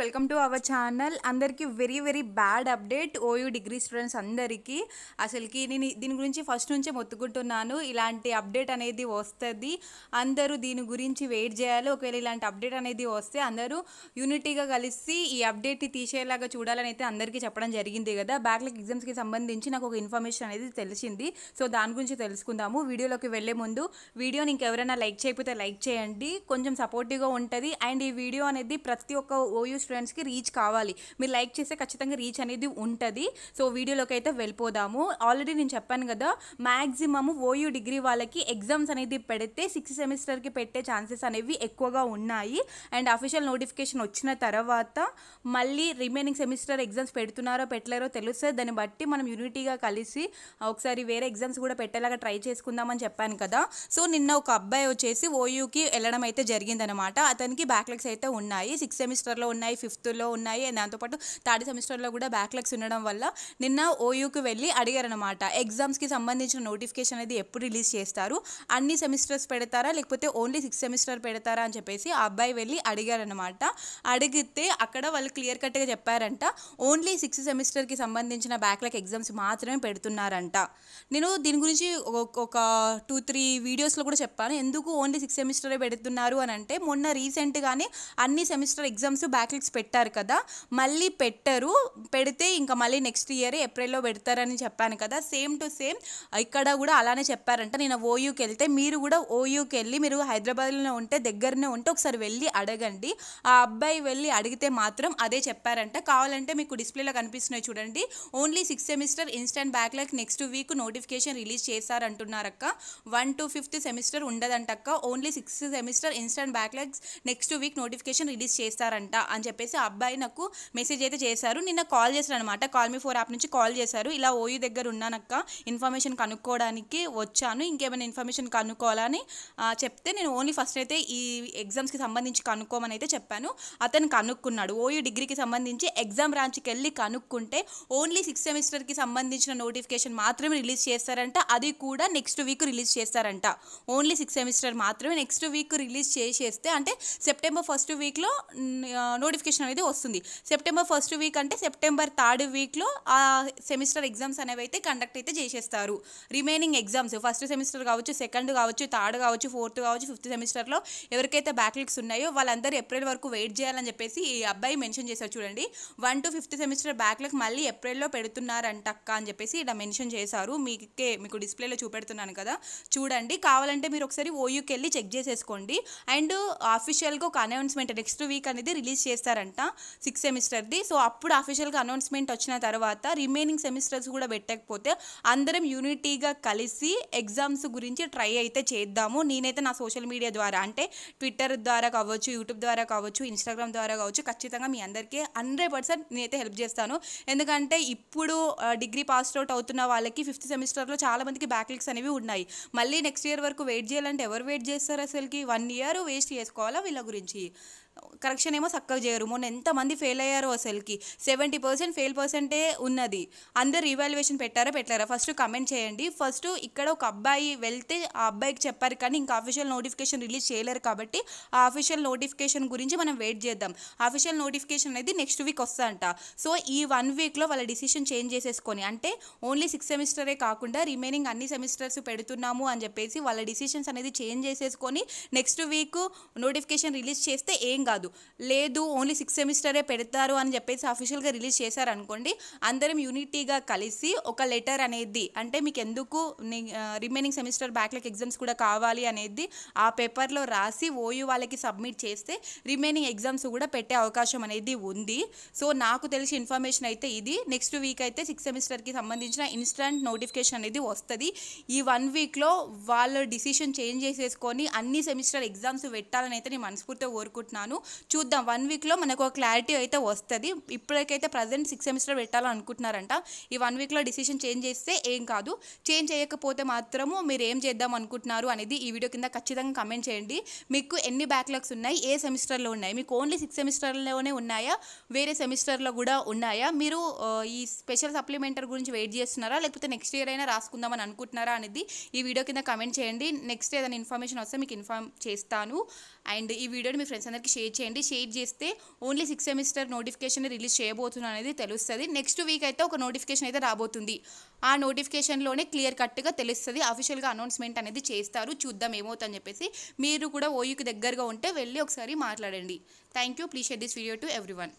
welcome to our channel అందరికీ very very bad update OU degree students అందరికీ అసలుకి నేను దీని గురించి ఫస్ట్ నుంచే మొత్తుకుంటున్నాను ఇలాంటి అప్డేట్ అనేది వస్తుంది అందరూ దీని గురించి వెయిట్ చేయాలి ఒకవేళ ఇలాంటి అప్డేట్ అనేది వస్తే అందరూ యూనిటీగా కలిసి ఈ అప్డేట్ని తీసేలాగా చూడాలని అయితే అందరికీ చెప్పడం జరిగింది కదా బ్యాక్లెక్ ఎగ్జామ్స్కి సంబంధించి నాకు ఒక ఇన్ఫర్మేషన్ అనేది తెలిసింది సో దాని గురించి తెలుసుకుందాము వీడియోలోకి వెళ్ళే ముందు వీడియోని ఇంకెవరైనా లైక్ చేయకపోతే లైక్ చేయండి కొంచెం సపోర్టివ్గా ఉంటుంది అండ్ ఈ వీడియో అనేది ప్రతి ఒక్క ఓయూ స్టూడెంట్స్కి రీచ్ కావాలి మీరు లైక్ చేస్తే ఖచ్చితంగా రీచ్ అనేది ఉంటుంది సో వీడియోలోకి అయితే వెళ్ళిపోదాము ఆల్రెడీ నేను చెప్పాను కదా మ్యాక్సిమమ్ ఓయూ డిగ్రీ వాళ్ళకి ఎగ్జామ్స్ అనేది పెడితే సిక్స్త్ సెమిస్టర్కి పెట్టే ఛాన్సెస్ అనేవి ఎక్కువగా ఉన్నాయి అండ్ అఫీషియల్ నోటిఫికేషన్ వచ్చిన తర్వాత మళ్ళీ రిమైనింగ్ సెమిస్టర్ ఎగ్జామ్స్ పెడుతున్నారో పెట్టలేరో తెలుస్తుంది దాన్ని బట్టి మనం యూనిటీగా కలిసి ఒకసారి వేరే ఎగ్జామ్స్ కూడా పెట్టేలాగా ట్రై చేసుకుందామని చెప్పాను కదా సో నిన్న ఒక అబ్బాయి వచ్చేసి ఓయూకి వెళ్ళడం అయితే జరిగిందనమాట అతనికి బ్యాక్లెక్స్ అయితే ఉన్నాయి సిక్స్త్ సెమిస్టర్లో ఉన్నాయి ఫిఫ్త్లో ఉన్నాయి అండ్ దాంతోపాటు థర్డ్ సెమిస్టర్లో కూడా బ్యాక్లాగ్స్ ఉండడం వల్ల నిన్న ఓయూకి వెళ్ళి అడిగారనమాట ఎగ్జామ్స్కి సంబంధించిన నోటిఫికేషన్ అనేది ఎప్పుడు రిలీజ్ చేస్తారు అన్ని సెమిస్టర్స్ పెడతారా లేకపోతే ఓన్లీ సిక్స్ సెమిస్టర్ పెడతారా అని చెప్పేసి ఆ అబ్బాయి వెళ్ళి అడిగారనమాట అడిగితే అక్కడ వాళ్ళు క్లియర్ కట్గా చెప్పారంట ఓన్లీ సిక్స్త్ సెమిస్టర్కి సంబంధించిన బ్యాక్లాగ్ ఎగ్జామ్స్ మాత్రమే పెడుతున్నారంట నేను దీని గురించి ఒక టూ త్రీ వీడియోస్లో కూడా చెప్పాను ఎందుకు ఓన్లీ సిక్స్ సెమిస్టరే పెడుతున్నారు అని అంటే మొన్న రీసెంట్గానే అన్ని సెమిస్టర్ ఎగ్జామ్స్ బ్యాక్ డిపాజిట్స్ పెట్టారు కదా మళ్ళీ పెట్టరు పెడితే ఇంకా మళ్ళీ నెక్స్ట్ ఇయర్ ఏప్రిల్లో పెడతారని చెప్పాను కదా సేమ్ టు సేమ్ ఇక్కడ కూడా అలానే చెప్పారంట నేను ఓయూకి వెళ్తే మీరు కూడా ఓయూకి వెళ్ళి మీరు హైదరాబాద్లో ఉంటే దగ్గరనే ఉంటే ఒకసారి వెళ్ళి అడగండి ఆ అబ్బాయి వెళ్ళి అడిగితే మాత్రం అదే చెప్పారంట కావాలంటే మీకు డిస్ప్లేలో కనిపిస్తున్నాయి చూడండి only six semester instant backlog next week notification release చేశారంటున్నారక్క వన్ టు ఫిఫ్త్ సెమిస్టర్ ఉండదంటక్క only sixth semester instant backlogs next week notification release చేస్తారంట అని చెప్పేసి ఆ అబ్బాయి నాకు మెసేజ్ అయితే చేశారు నిన్న కాల్ చేశారు అనమాట కాల్ మీ ఫోర్ యాప్ నుంచి కాల్ చేశారు ఇలా ఓయూ దగ్గర ఉన్నానక్క ఇన్ఫర్మేషన్ కనుక్కోవడానికి వచ్చాను ఇంకేమైనా ఇన్ఫర్మేషన్ కనుక్కోవాలని చెప్తే నేను ఓన్లీ ఫస్ట్ అయితే ఈ ఎగ్జామ్స్కి సంబంధించి కనుక్కోమని అయితే చెప్పాను అతను కనుక్కున్నాడు ఓయూ డిగ్రీకి సంబంధించి ఎగ్జామ్ బ్రాంచ్కి వెళ్ళి కనుక్కుంటే ఓన్లీ సిక్స్ సెమిస్టర్కి సంబంధించిన నోటిఫికేషన్ మాత్రమే రిలీజ్ చేస్తారంట అది కూడా నెక్స్ట్ వీక్ రిలీజ్ చేస్తారంట ఓన్లీ సిక్స్ సెమిస్టర్ మాత్రమే నెక్స్ట్ వీక్ రిలీజ్ చేసేస్తే అంటే సెప్టెంబర్ ఫస్ట్ వీక్లో నోటిఫికేషన్ నోటిఫికేషన్ అనేది వస్తుంది సెప్టెంబర్ ఫస్ట్ వీక్ అంటే సెప్టెంబర్ థర్డ్ వీక్లో ఆ సెమిస్టర్ ఎగ్జామ్స్ అనేవి అయితే కండక్ట్ అయితే చేసేస్తారు రిమైనింగ్ ఎగ్జామ్స్ ఫస్ట్ సెమిస్టర్ కావచ్చు సెకండ్ కావచ్చు థర్డ్ కావచ్చు ఫోర్త్ కావచ్చు ఫిఫ్త్ సెమిస్టర్లో ఎవరికైతే బ్యాక్లిక్స్ ఉన్నాయో వాళ్ళందరూ ఏప్రిల్ వరకు వెయిట్ చేయాలని చెప్పేసి ఈ అబ్బాయి మెన్షన్ చేశారు చూడండి one two fifth semester backlog మళ్ళీ ఏప్రిల్లో పెడుతున్నారంట అని చెప్పేసి ఇలా మెన్షన్ చేశారు మీకే మీకు డిస్ప్లేలో చూపెడుతున్నాను కదా చూడండి కావాలంటే మీరు ఒకసారి ఓయూకి వెళ్ళి చెక్ చేసేసుకోండి అండ్ అఫీషియల్గా ఒక అనౌన్స్మెంట్ నెక్స్ట్ వీక్ అనేది రిలీజ్ చేస్తారు చేస్తారంట సిక్స్ సెమిస్టర్ది సో అప్పుడు అఫీషియల్గా అనౌన్స్మెంట్ వచ్చిన తర్వాత రిమైనింగ్ సెమిస్టర్స్ కూడా పెట్టకపోతే అందరం యూనిటీగా కలిసి ఎగ్జామ్స్ గురించి ట్రై అయితే చేద్దాము నేనైతే నా సోషల్ మీడియా ద్వారా అంటే ట్విట్టర్ ద్వారా కావచ్చు యూట్యూబ్ ద్వారా కావచ్చు ఇన్స్టాగ్రామ్ ద్వారా కావచ్చు ఖచ్చితంగా మీ అందరికీ హండ్రెడ్ పర్సెంట్ నేనైతే హెల్ప్ చేస్తాను ఎందుకంటే ఇప్పుడు డిగ్రీ పాస్ అవుట్ అవుతున్న వాళ్ళకి ఫిఫ్త్ సెమిస్టర్లో చాలామందికి బ్యాక్లిక్స్ అనేవి ఉన్నాయి మళ్ళీ నెక్స్ట్ ఇయర్ వరకు వెయిట్ చేయాలంటే ఎవరు వెయిట్ చేస్తారు అసలుకి వన్ ఇయర్ వేస్ట్ చేసుకోవాలా వీళ్ళ గురించి కరెక్షన్ ఏమో చక్కగా చేయరు మొన్న ఎంతమంది ఫెయిల్ అయ్యారో అసలుకి సెవెంటీ పర్సెంట్ ఫెయిల్ పర్సెంటే ఉన్నది అందరు రీవాల్యుయేషన్ పెట్టారా పెట్టారా ఫస్ట్ కమెంట్ చేయండి ఫస్ట్ ఇక్కడ ఒక అబ్బాయి వెళ్తే ఆ అబ్బాయికి చెప్పారు కానీ ఇంకా అఫీషియల్ నోటిఫికేషన్ రిలీజ్ చేయలేరు కాబట్టి ఆ అఫీషియల్ నోటిఫికేషన్ గురించి మనం వెయిట్ చేద్దాం అఫీషియల్ నోటిఫికేషన్ అనేది నెక్స్ట్ వీక్ వస్తాయంట సో ఈ వన్ వీక్లో వాళ్ళ డిసిషన్ చేంజ్ చేసేసుకొని అంటే ఓన్లీ సిక్స్ సెమిస్టరే కాకుండా రిమైనింగ్ అన్ని సెమిస్టర్స్ పెడుతున్నాము అని చెప్పేసి వాళ్ళ డిసిషన్స్ అనేది చేంజ్ చేసేసుకొని నెక్స్ట్ వీక్ నోటిఫికేషన్ రిలీజ్ చేస్తే ఏం కాదు లేదు ఓన్లీ సిక్స్ సెమిస్టరే పెడతారు అని చెప్పేసి అఫీషియల్గా రిలీజ్ చేశారనుకోండి అందరం యూనిటీగా కలిసి ఒక లెటర్ అనేది అంటే మీకు ఎందుకు రిమైనింగ్ సెమిస్టర్ బ్యాక్లెక్ ఎగ్జామ్స్ కూడా కావాలి అనేది ఆ పేపర్లో రాసి ఓయూ వాళ్ళకి సబ్మిట్ చేస్తే రిమైనింగ్ ఎగ్జామ్స్ కూడా పెట్టే అవకాశం అనేది ఉంది సో నాకు తెలిసి ఇన్ఫర్మేషన్ అయితే ఇది నెక్స్ట్ వీక్ అయితే సిక్స్ సెమిస్టర్కి సంబంధించిన ఇన్స్టంట్ నోటిఫికేషన్ అనేది వస్తుంది ఈ వన్ వీక్లో వాళ్ళు డిసిషన్ చేంజ్ చేసేసుకొని అన్ని సెమిస్టర్ ఎగ్జామ్స్ పెట్టాలని అయితే నేను మనస్ఫూర్తిగా కోరుకుంటున్నాను చూద్దాం వన్ వీక్లో మనకు ఒక క్లారిటీ అయితే వస్తుంది ఇప్పటికైతే ప్రజెంట్ సిక్స్ సెమిస్టర్ పెట్టాలనుకుంటున్నారంట ఈ వన్ వీక్లో డిసిషన్ చేంజ్ చేస్తే ఏం కాదు చేంజ్ చేయకపోతే మాత్రము మీరు ఏం చేద్దాం అనుకుంటున్నారు అనేది ఈ వీడియో కింద ఖచ్చితంగా కమెంట్ చేయండి మీకు ఎన్ని బ్యాక్లాగ్స్ ఉన్నాయి ఏ సెమిస్టర్లో ఉన్నాయి మీకు ఓన్లీ సిక్స్ సెమిస్టర్లోనే ఉన్నాయా వేరే సెమిస్టర్లో కూడా ఉన్నాయా మీరు ఈ స్పెషల్ సప్లిమెంటరీ గురించి వెయిట్ చేస్తున్నారా లేకపోతే నెక్స్ట్ ఇయర్ అయినా రాసుకుందామని అనుకుంటున్నారా అనేది ఈ వీడియో కింద కమెంట్ చేయండి నెక్స్ట్ ఏదైనా ఇన్ఫర్మేషన్ వస్తే మీకు ఇన్ఫార్మ్ చేస్తాను అండ్ ఈ వీడియోని మీ ఫ్రెండ్స్ అందరికీ షేర్ చేయండి షేర్ చేస్తే only six semester notification release చేయబోతున్నా అనేది తెలుస్తుంది నెక్స్ట్ వీక్ అయితే ఒక నోటిఫికేషన్ అయితే రాబోతుంది ఆ నోటిఫికేషన్లోనే క్లియర్ కట్గా తెలుస్తుంది అఫీషియల్గా అనౌన్స్మెంట్ అనేది చేస్తారు చూద్దాం ఏమవుతుందని చెప్పేసి మీరు కూడా ఓయూకి దగ్గరగా ఉంటే వెళ్ళి ఒకసారి మాట్లాడండి thank you please share this video to everyone